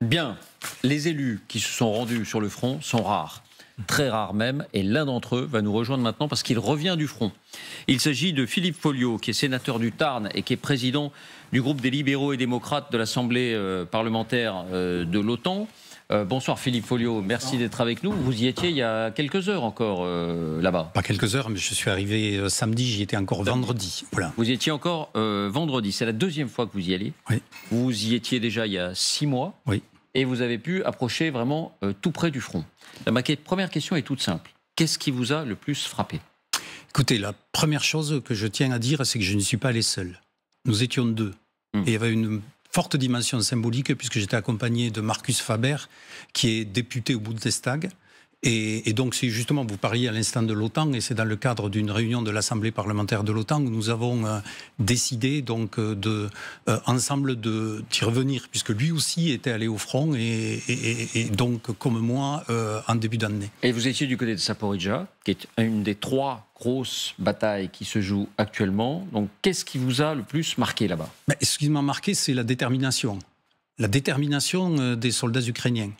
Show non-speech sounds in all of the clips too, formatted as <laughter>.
Bien. Les élus qui se sont rendus sur le front sont rares, très rares même, et l'un d'entre eux va nous rejoindre maintenant parce qu'il revient du front. Il s'agit de Philippe Folliot, qui est sénateur du Tarn et qui est président du groupe des libéraux et démocrates de l'Assemblée euh, parlementaire euh, de l'OTAN. Euh, bonsoir Philippe Folio, merci d'être avec nous. Vous y étiez il y a quelques heures encore euh, là-bas. Pas quelques heures, mais je suis arrivé euh, samedi, j'y étais encore vendredi. Voilà. Vous étiez encore vendredi, c'est la deuxième fois que vous y allez. Vous y étiez déjà il y a six mois. Oui. Et vous avez pu approcher vraiment tout près du front. La première question est toute simple. Qu'est-ce qui vous a le plus frappé Écoutez, la première chose que je tiens à dire, c'est que je ne suis pas allé seul. Nous étions deux. Hum. Et il y avait une forte dimension symbolique, puisque j'étais accompagné de Marcus Faber, qui est député au Bundestag, et, donc, c'est justement, vous parliez à l'instant de l'OTAN, et c'est dans le cadre d'une réunion de l'Assemblée parlementaire de l'OTAN où nous avons euh, décidé, donc, euh, de, euh, ensemble, d'y revenir, puisque lui aussi était allé au front, et, donc, comme moi, en début d'année. Et vous étiez du côté de Saporidja, qui est une des trois grosses batailles qui se jouent actuellement. Donc, qu'est-ce qui vous a le plus marqué là-bas ben, Ce qui m'a marqué, c'est la détermination. La détermination des soldats ukrainiens.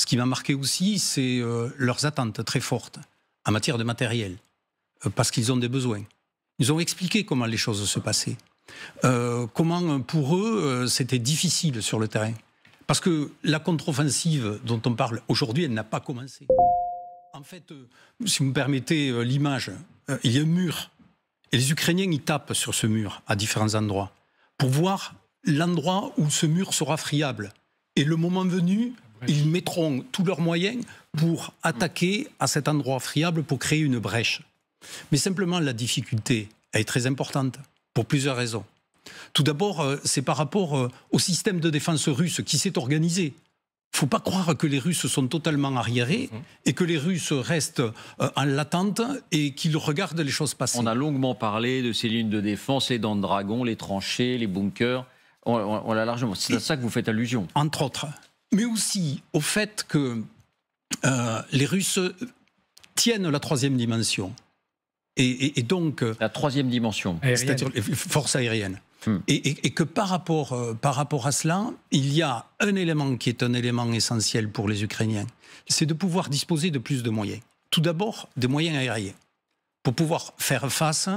Ce qui m'a marqué aussi, c'est euh, leurs attentes très fortes en matière de matériel, euh, parce qu'ils ont des besoins. Ils ont expliqué comment les choses se passaient, euh, comment pour eux c'était difficile sur le terrain. Parce que la contre-offensive dont on parle aujourd'hui, elle n'a pas commencé. En fait, si vous me permettez l'image, il y a un mur. Et les Ukrainiens, ils tapent sur ce mur à différents endroits pour voir l'endroit où ce mur sera friable. Et le moment venu, ils mettront tous leurs moyens pour attaquer à cet endroit friable, pour créer une brèche. Mais simplement, la difficulté, est très importante, pour plusieurs raisons. Tout d'abord, euh, c'est par rapport euh, au système de défense russe qui s'est organisé. Il ne faut pas croire que les Russes sont totalement arriérés mhm. et que les Russes restent euh, en l'attente et qu'ils regardent les choses passer. On a longuement parlé de ces lignes de défense, les dents de dragon, les tranchées, les bunkers. On, on, largement. C'est à ça que vous faites allusion. Entre autres mais aussi au fait que euh, les Russes tiennent la troisième dimension. Et, donc. Euh, la troisième dimension. C'est-à-dire les forces aériennes. Hmm. Et, que par rapport, euh, par rapport à cela, il y a un élément qui est un élément essentiel pour les Ukrainiens c'est de pouvoir disposer de plus de moyens. Tout d'abord, des moyens aériens pour pouvoir faire face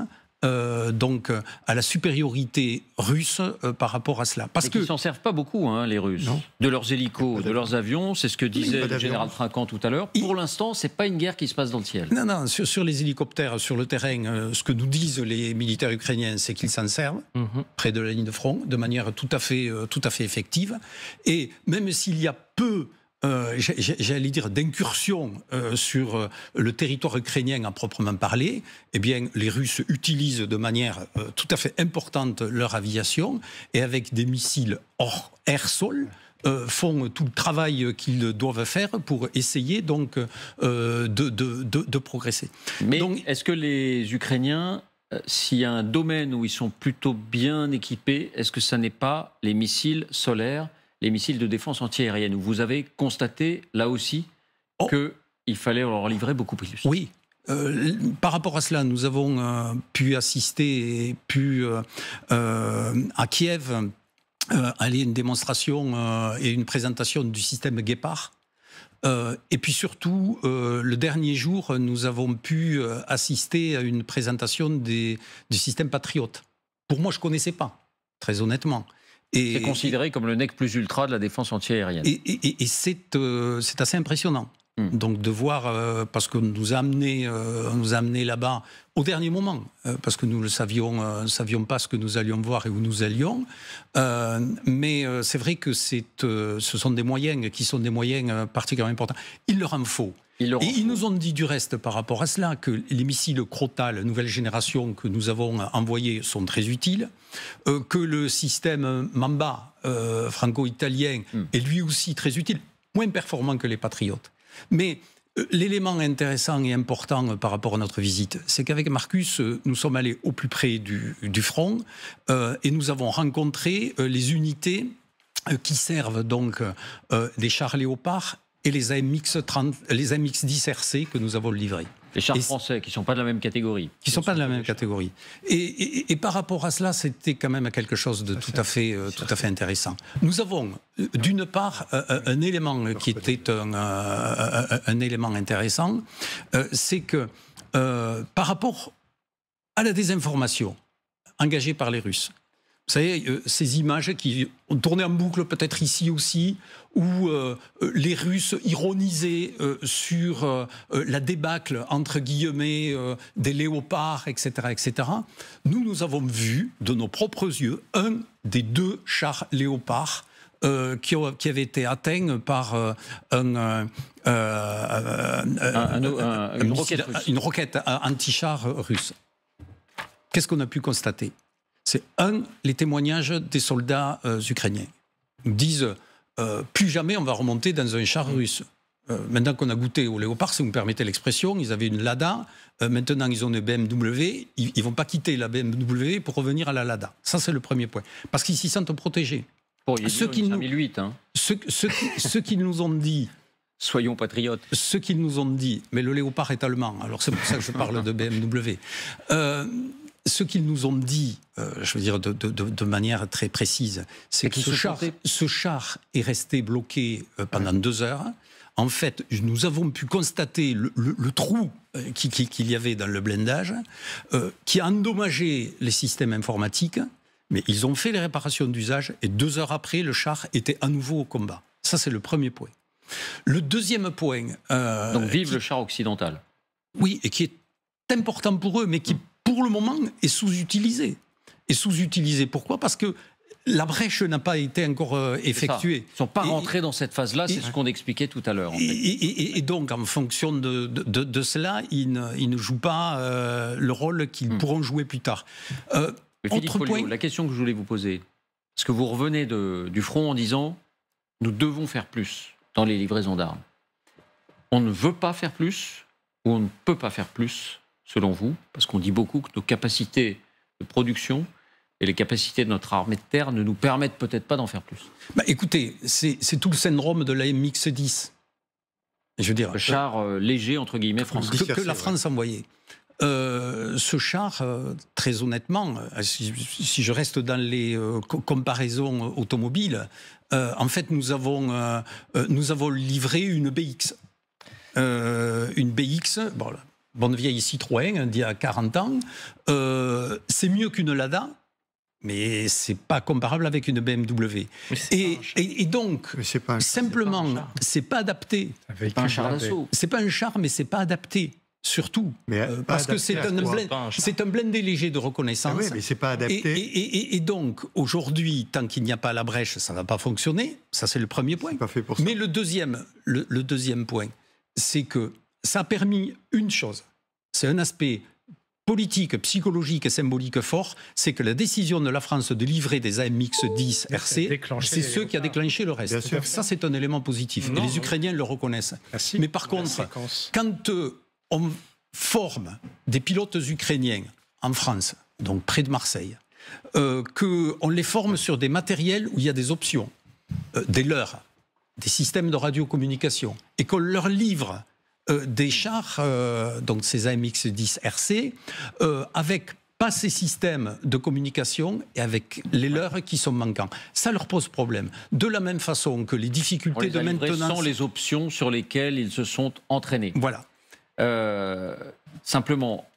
euh, donc euh, à la supériorité russe euh, par rapport à cela. Parce qu'ils s'en servent pas beaucoup, hein, les Russes, de leurs hélicos, de leurs avions. C'est ce que disait le général Trinquant tout à l'heure. Pour l'instant, n'est pas une guerre qui se passe dans le ciel. Non, non. Sur, les hélicoptères, sur le terrain, ce que nous disent les militaires ukrainiens, c'est qu'ils s'en servent mhm. près de la ligne de front de manière tout à fait, tout à fait effective. Et même s'il y a peu euh, j'allais dire, d'incursion euh, sur euh, le territoire ukrainien à proprement parler, eh bien, les Russes utilisent de manière tout à fait importante leur aviation et avec des missiles hors air-sol. font tout le travail qu'ils doivent faire pour essayer donc de, progresser. Mais est-ce que les Ukrainiens, s'il y a un domaine où ils sont plutôt bien équipés, est-ce que ça n'est pas les missiles solaires les missiles de défense antiaérienne, où vous avez constaté, là aussi, oh. qu'il fallait leur livrer beaucoup plus. Oui, euh, par rapport à cela, nous avons euh, pu assister et pu euh, à Kiev aller à une démonstration et une présentation du système Guépard. et puis surtout, le dernier jour, nous avons pu assister à une présentation des, du système Patriote. Pour moi, je ne connaissais pas, très honnêtement c'est considéré comme le nec plus ultra de la défense antiaérienne. Et, et, euh, c'est, assez impressionnant. Hmm. Donc de voir, euh, parce que nous a amenés euh, nous là-bas au dernier moment, parce que nous ne savions, savions pas ce que nous allions voir et où nous allions. mais c'est vrai que ce sont des moyens qui sont des moyens particulièrement importants. Il leur en faut. Ils nous ont dit du reste par rapport à cela que les missiles Crotal nouvelle génération que nous avons envoyés sont très utiles, euh, que le système Mamba euh, franco-italien hmm. est lui aussi très utile, moins performant que les Patriotes. Mais euh, L'élément intéressant et important par rapport à notre visite, c'est qu'avec Marcus, nous sommes allés au plus près du, front et nous avons rencontré les unités qui servent donc euh, des chars léopards et les AMX, 30, les AMX 10RC que nous avons livrés. Les chars français qui ne sont pas de la même catégorie. Qui ne sont, pas de la même catégorie. Et, par rapport à cela, c'était quand même quelque chose de tout à fait, euh, tout à fait intéressant. Nous avons, euh, d'une part, euh, un élément qui était un élément intéressant, c'est que par rapport à la désinformation engagée par les Russes, vous savez, euh, ces images qui ont tourné en boucle peut-être ici aussi, où euh, euh, les Russes ironisaient sur la débâcle, entre guillemets, des léopards, etc., etc. Nous, nous avons vu de nos propres yeux un des deux chars léopards qui, avait été atteint par un, une, roquette, roquette anti-char russe. Qu'est-ce qu'on a pu constater c'est un, les témoignages des soldats euh, ukrainiens. Ils disent euh, plus jamais on va remonter dans un char mm. russe. Euh, maintenant qu'on a goûté au léopard, si vous me permettez l'expression, ils avaient une Lada, maintenant ils ont une BMW, ils ne vont pas quitter la BMW pour revenir à la Lada. Ça, c'est le premier point. Parce qu'ils s'y sentent protégés. Bon, il ceux, qui nous, hein. nous ont dit <laughs> Soyons patriotes. Ce qu'ils nous ont dit, mais le léopard est allemand, alors c'est pour ça que je parle de BMW. Euh, ce qu'ils nous ont dit, euh, je veux dire de, manière très précise, c'est que ce char, ce char, est resté bloqué euh, pendant deux heures. En fait, nous avons pu constater le, trou euh, qu'il y avait dans le blindage, qui a endommagé les systèmes informatiques, mais ils ont fait les réparations d'usage et deux heures après, le char était à nouveau au combat. Ça, c'est le premier point. Le deuxième point. Donc, vive le char occidental. Oui, et qui est important pour eux, mais qui pour le moment, est sous utilisé Et sous utilisé pourquoi Parce que la brèche n'a pas été encore euh, effectuée. Ils ne sont pas rentrés dans cette phase-là, c'est ce qu'on expliquait tout à l'heure. et, donc, en fonction de, de, cela, ils ne, ne, jouent pas euh, le rôle qu'ils hmm. pourront jouer plus tard. Euh, autre point... la question que je voulais vous poser, parce que vous revenez du front en disant nous devons faire plus dans les livraisons d'armes. On ne veut pas faire plus ou on ne peut pas faire plus selon vous Parce qu'on dit beaucoup que nos capacités de production et les capacités de notre armée de terre ne nous permettent peut-être pas d'en faire plus. Bah, écoutez, c'est tout le syndrome de la MX-10. Je veux le char euh, léger, entre guillemets, français. Que, que la France a envoyé. Euh, ce char, euh, très honnêtement, si, je reste dans les comparaisons automobiles, en fait, nous avons, nous avons livré une BX. une BX, bon, bonne vieille Citroën d'il y a 40 ans, euh, c'est mieux qu'une Lada, mais c'est pas comparable avec une BMW. Et, donc, simplement, c'est pas, pas adapté. C'est pas un char pas un char, mais c'est pas adapté. Surtout, euh, parce que c'est un, blindé léger de reconnaissance. Ah oui, mais c'est pas adapté. Et, donc, aujourd'hui, tant qu'il n'y a pas la brèche, ça ne va pas fonctionner. Ça, c'est le premier point. Mais le deuxième, le deuxième point, c'est que ça a permis une chose, c'est un aspect politique, psychologique et symbolique fort, c'est que la décision de la France de livrer des AMX 10 RC, c'est ce qui a déclenché le reste. Ça, c'est un élément positif. et les Ukrainiens le reconnaissent. Mais par contre, quand euh, on forme des pilotes ukrainiens en France, donc près de Marseille, euh, qu'on les forme sur des matériels où il y a des options, euh, des leurs, des systèmes de radiocommunication, et qu'on leur livre euh, des chars, euh, donc ces AMX-10 RC, euh, avec pas ces systèmes de communication et avec les leurs qui sont manquants. Ça leur pose problème. De la même façon que les difficultés de maintenance... les options sur lesquelles ils se sont entraînés. Voilà. simplement,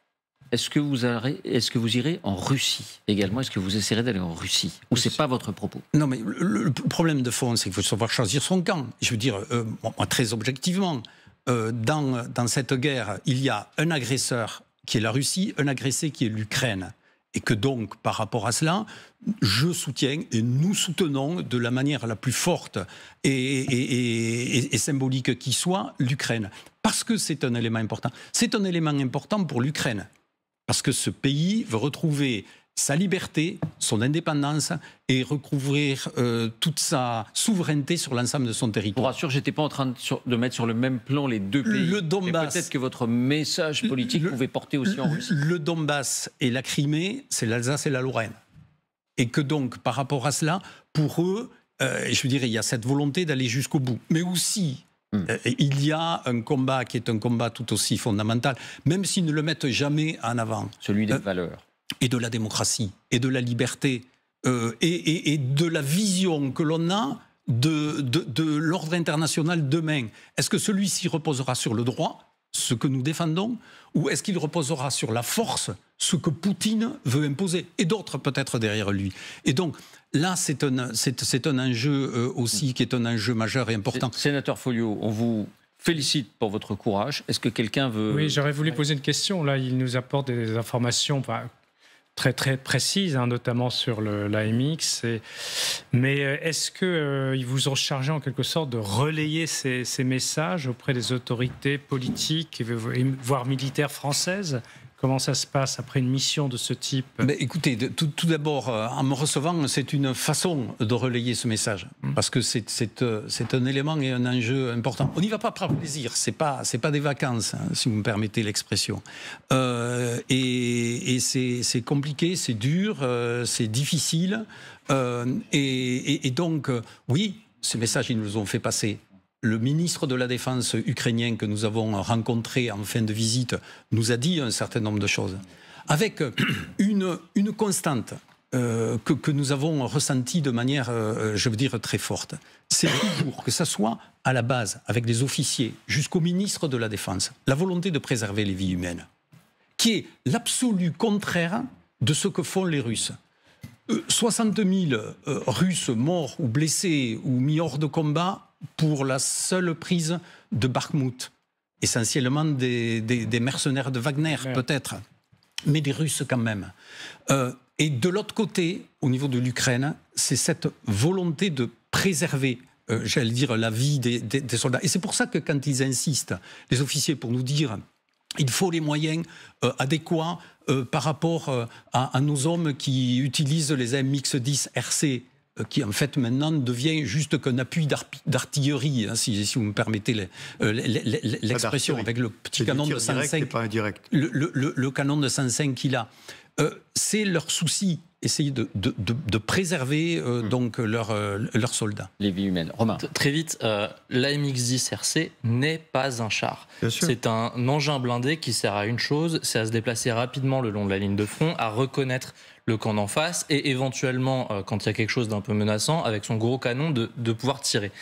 est-ce que, vous irez, est que vous irez en Russie également Est-ce que vous essaierez d'aller en Russie Ou c'est pas votre propos Non, mais le, problème de fond, c'est qu'il faut savoir choisir son camp. Je veux dire, très objectivement, euh, dans, cette guerre, il y a un agresseur qui est la Russie, un agressé qui est l'Ukraine et que donc, par rapport à cela, je soutiens et nous soutenons de la manière la plus forte et symbolique qui soit l'Ukraine. Parce que c'est un élément important. C'est un élément important pour l'Ukraine. Parce que ce pays veut retrouver sa liberté, son indépendance et recouvrir euh, toute sa souveraineté sur l'ensemble de son territoire. Pour je n'étais pas en train de, mettre sur le même plan les deux pays. Le Donbass. Peut-être que votre message politique pouvait porter aussi en Russie. Le Donbass et la Crimée, c'est l'Alsace et la Lorraine. Et que donc, par rapport à cela, pour eux, euh, je je dirais, il y a cette volonté d'aller jusqu'au bout. Mais aussi, hmm. euh, il y a un combat qui est un combat tout aussi fondamental, même s'ils ne le mettent jamais en avant. Celui des valeurs et de la démocratie et de la liberté euh, et, de la vision que l'on a de, de, l'ordre international demain. Est-ce que celui-ci reposera sur le droit, ce que nous défendons, ou est-ce qu'il reposera sur la force, ce que Poutine veut imposer, et d'autres peut-être derrière lui Et donc, Là, c'est un, c'est, un enjeu euh, aussi qui est un enjeu majeur et important. Sénateur Folio, on vous félicite pour votre courage. Est-ce que quelqu'un veut... Oui, j'aurais voulu poser une question. Là, il nous apporte des informations, très très précise, hein, notamment sur l'AMX. Mais euh, est-ce que euh, ils vous ont chargé en quelque sorte de relayer ces, ces messages auprès des autorités politiques, voire militaires françaises Comment ça se passe après une mission de ce type Mais Écoutez, tout, d'abord, euh, en me recevant, c'est une façon de relayer ce message, hum. parce que euh, c'est un élément et un enjeu important. On n'y va pas par plaisir, ce n'est pas, des vacances, hein, si vous me permettez l'expression. Euh, et, c'est compliqué, c'est dur, c'est difficile. Et, donc, oui, ce message, ils nous ont fait passer. Le ministre de la Défense ukrainien que nous avons rencontré en fin de visite nous a dit un certain nombre de choses, avec <clears throat> une, une constante euh, que, nous avons ressentie de manière, euh, je veux dire, très forte. C'est toujours, que ça soit à la base, avec des officiers, jusqu'au ministre de la Défense, la volonté de préserver les vies humaines, qui est l'absolu contraire de ce que font les Russes. 60 euh, 000 Russes morts ou blessés ou mis hors de combat pour la seule prise de Bakhmut, essentiellement des, mercenaires de Wagner, peut-être, mais des Russes quand même. Euh, et de l'autre côté, au niveau de l'Ukraine, c'est cette volonté de préserver euh, j'allais dire, la vie des, soldats. Et c'est pour ça que quand ils insistent, les officiers, pour nous dire, il faut les moyens euh, adéquats par rapport à, nos hommes qui utilisent les MX-10 RC euh, qui en fait maintenant devient juste qu'un appui d'artillerie, hein, si, vous me permettez euh, l'expression, avec le petit canon de 105. Le, canon de 105 qu'il a. Euh, c'est leur souci essayer de, préserver euh, hmm. donc leurs euh, soldats. Les vies humaines. Romain. Très vite, euh, l'AMX-10 RC n'est pas un char. C'est un engin blindé qui sert à une chose, c'est à se déplacer rapidement le long de la ligne de front, à reconnaître le camp d'en face et éventuellement, quand il y a quelque chose d'un peu menaçant, avec son gros canon, de, pouvoir tirer.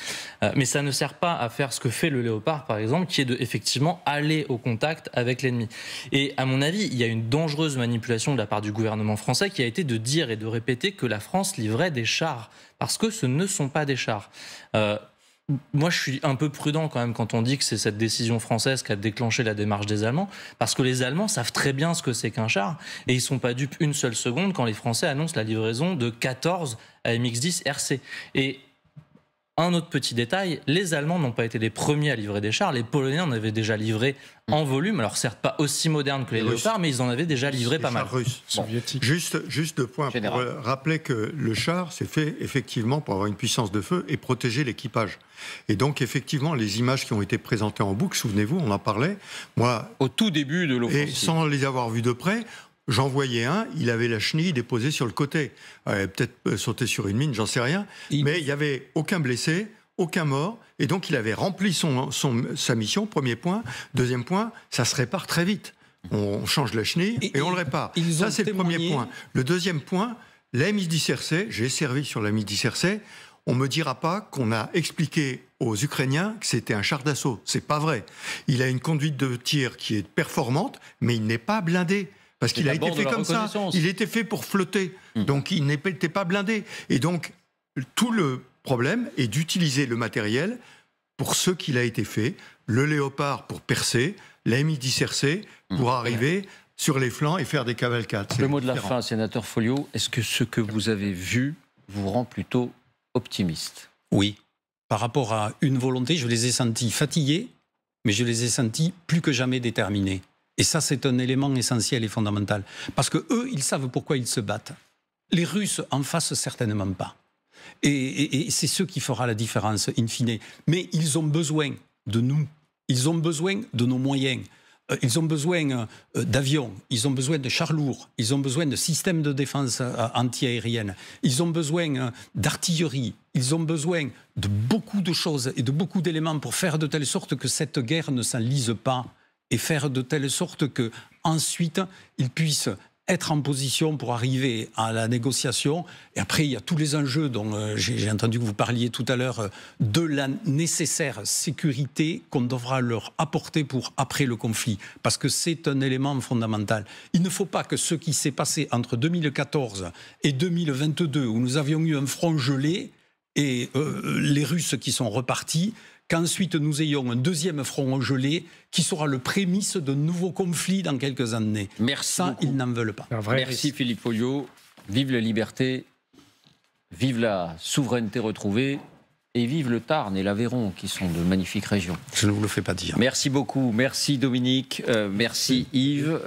mais ça ne sert pas à faire ce que fait le léopard, par exemple, qui est de effectivement aller au contact avec l'ennemi. Et à mon avis, il y a une dangereuse manipulation de la part du gouvernement français qui a été de et de répéter que la France livrait des chars, parce que ce ne sont pas des chars. Euh, moi, je suis un peu prudent quand même quand on dit que c'est cette décision française qui a déclenché la démarche des Allemands, parce que les Allemands savent très bien ce que c'est qu'un char, et ils ne sont pas dupes une seule seconde quand les Français annoncent la livraison de 14 AMX-10 RC. Et un autre petit détail, les Allemands n'ont pas été les premiers à livrer des chars, les Polonais en avaient déjà livré mm. en volume, alors certes pas aussi moderne que les, les mais ils en avaient déjà livré pas mal. Russes, soviétiques, Juste, juste deux points, pour euh, rappeler que le char, c'est fait effectivement pour avoir une puissance de feu et protéger l'équipage. Et donc effectivement, les images qui ont été présentées en boucle, souvenez-vous, on en parlait, moi... Au tout début de l'offensive. Et sans les avoir vues de près, J'en voyais un, il avait la chenille déposée sur le côté. Euh, peut-être euh, sauter sur une mine, j'en sais rien. Mais il n'y avait aucun blessé, aucun mort. Et donc, il avait rempli son, sa mission, premier point. Deuxième point, ça se répare très vite. On change la chenille et, on le répare. ça, c'est le premier point. Le deuxième point, la 10 j'ai servi sur la midi rc on me dira pas qu'on a expliqué aux Ukrainiens que c'était un char d'assaut. C'est pas vrai. Il a une conduite de tir qui est performante, mais il n'est pas blindé. Parce qu'il a été fait comme ça. Il était fait pour flotter. Hmm. Donc il n'était pas blindé. Et donc tout le problème est d'utiliser le matériel pour ce qu'il a été fait. Le léopard pour percer, la discercé hmm. pour arriver sur les flancs et faire des cavalcades. Le mot de la fin, sénateur Folio, est-ce que ce que vous avez vu vous rend plutôt optimiste Oui. Par rapport à une volonté, je les ai sentis fatigués, mais je les ai sentis plus que jamais déterminés. Et ça, c'est un élément essentiel et fondamental. Parce que eux, ils savent pourquoi ils se battent. Les Russes en fassent certainement pas. Et, c'est ce qui fera la différence, in fine. Mais ils ont besoin de nous. Ils ont besoin de nos moyens. Euh, ils ont besoin euh, d'avions, ils ont besoin de chars lourds, ils ont besoin de systèmes de défense euh, antiaérienne, ils ont besoin d'artillerie, ils ont besoin de beaucoup de choses et de beaucoup d'éléments pour faire de telle sorte que cette guerre ne s'enlise pas et faire de telle sorte que ensuite ils puissent être en position pour arriver à la négociation. Et après, il y a tous les enjeux dont euh, j'ai entendu que vous parliez tout à l'heure, euh, de la nécessaire sécurité qu'on devra leur apporter pour après le conflit, parce que c'est un élément fondamental. Il ne faut pas que ce qui s'est passé entre 2014 et 2022, où nous avions eu un front gelé, et euh, les Russes qui sont repartis, qu'ensuite nous ayons un deuxième front gelé qui sera le prémisse de nouveaux conflits dans quelques années. Merci. ils n'en veulent pas. Merci Philippe Folliot. Vive la liberté, vive la souveraineté retrouvée. Et vive le Tarn et l'Aveyron, qui sont de magnifiques régions. Je ne vous le fais pas dire. Merci beaucoup. Merci Dominique. Euh, merci Yves.